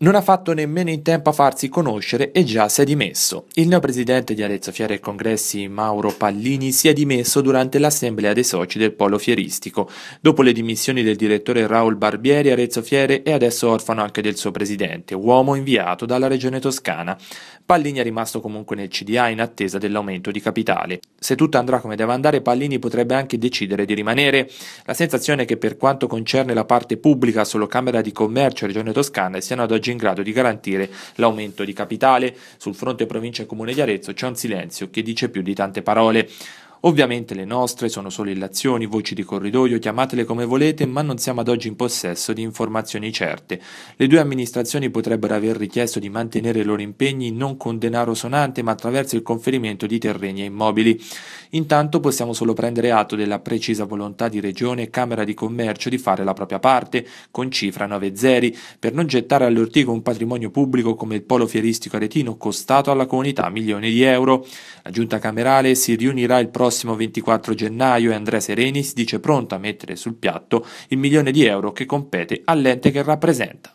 non ha fatto nemmeno in tempo a farsi conoscere e già si è dimesso. Il neo presidente di Arezzo Fiere e Congressi Mauro Pallini si è dimesso durante l'assemblea dei soci del polo fieristico. Dopo le dimissioni del direttore Raul Barbieri, Arezzo Fiere è adesso orfano anche del suo presidente, uomo inviato dalla regione toscana. Pallini è rimasto comunque nel CDA in attesa dell'aumento di capitale. Se tutto andrà come deve andare, Pallini potrebbe anche decidere di rimanere. La sensazione è che per quanto concerne la parte pubblica, solo Camera di Commercio e Regione Toscana siano ad oggi oggi in grado di garantire l'aumento di capitale. Sul fronte provincia e comune di Arezzo c'è un silenzio che dice più di tante parole. Ovviamente le nostre sono solo illazioni, voci di corridoio, chiamatele come volete, ma non siamo ad oggi in possesso di informazioni certe. Le due amministrazioni potrebbero aver richiesto di mantenere i loro impegni non con denaro sonante, ma attraverso il conferimento di terreni e immobili. Intanto possiamo solo prendere atto della precisa volontà di Regione e Camera di Commercio di fare la propria parte, con cifra 9 zeri, per non gettare all'ortico un patrimonio pubblico come il polo fieristico aretino costato alla comunità milioni di euro. La giunta camerale si riunirà il prossimo prossimo 24 gennaio e Andrea Serenis dice pronto a mettere sul piatto il milione di euro che compete all'ente che rappresenta.